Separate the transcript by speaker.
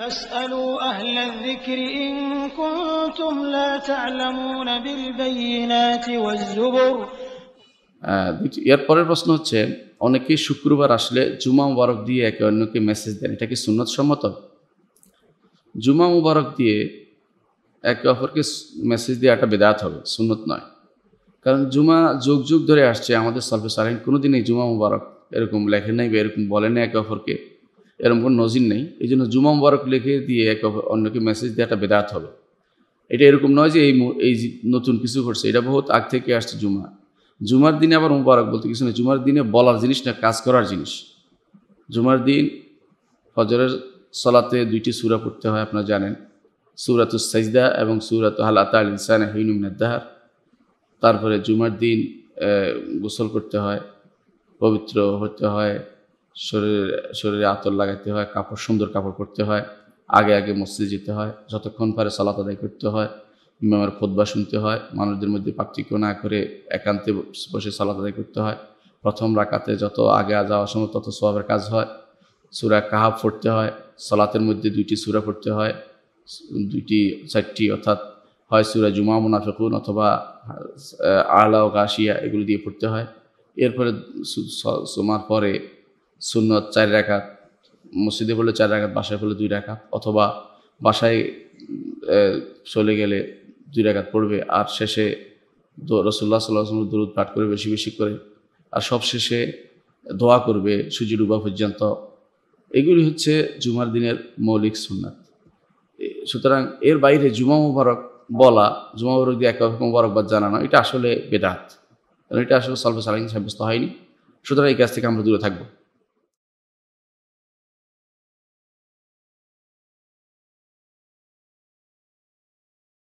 Speaker 1: এরপরের প্রশ্ন হচ্ছে অনেকেই শুক্রবার আসলে জুমা মুবারক দিয়ে একে অন্যকে মেসেজ দেন এটা কি সুন্নত সম্মত জুমা মুবারক দিয়ে একে অপরকে মেসেজ দিয়ে একটা বেদাত হবে সুন্নত নয় কারণ জুমা যুগ যুগ ধরে আসছে আমাদের সলফে সালেন কোনোদিনই জুমা মুবারক এরকম লেখেন নাই বা এরকম বলেন না একে অপরকে এরকম কোনো নজির নেই এই জন্য জুমা মুবারক লিখে দিয়ে এক অন্যকে মেসেজ দেওয়াটা বেদাত হলো এটা এরকম নয় যে এই এই নতুন কিছু ঘটছে এটা বহুত আগ থেকে আসছে জুমা জুমার দিনে আবার মুবারক বলতে কিছু না জুমার দিনে বলার জিনিস না কাজ করার জিনিস জুমার দিন ফজরের সলাতে দুইটি সুরা পড়তে হয় আপনারা জানেন সুরাত সাইজদা এবং সুরাত হালাত আল ইনসান হিনুমনাদ্দাহার তারপরে জুমার দিন গোসল করতে হয় পবিত্র হতে হয় শরীরে শরীরে আতর লাগাইতে হয় কাপড় সুন্দর কাপড় পরতে হয় আগে আগে মসজিদ যেতে হয় যতক্ষণ পারে সালাত আদায় করতে হয় ইমামের খোদবা শুনতে হয় মানুষদের মধ্যে পার্থক্য না করে একান্তে বসে সালাত আদায় করতে হয় প্রথম রাকাতে যত আগে যাওয়া সময় তত সবাবের কাজ হয় সুরা কাহাব পড়তে হয় সালাতের মধ্যে দুইটি সুরা পড়তে হয় দুইটি চারটি অর্থাৎ হয় সুরা জুমা মুনাফেকুন অথবা আলা ও গাশিয়া এগুলো দিয়ে পড়তে হয় এরপরে সোমার পরে সুন্নত চার রেখাত মসজিদে পড়লে চার রেখাত বাসায় পড়লে দুই রেখাত অথবা বাসায় চলে গেলে দুই রেখাত পড়বে আর শেষে রসুল্লাহ সাল্লাহ দূরত পাঠ করে বেশি বেশি করে আর সব শেষে দোয়া করবে সূর্য ডুবা পর্যন্ত এগুলি হচ্ছে জুমার দিনের মৌলিক সুন্নাত সুতরাং এর বাইরে জুমা মুবারক বলা জুমা মুবারক দিয়ে এক মুবারকবাদ জানানো এটা আসলে বেদাত কারণ এটা আসলে সালফে সালাহিন সাব্যস্ত হয়নি সুতরাং এই কাজ থেকে আমরা দূরে থাকবো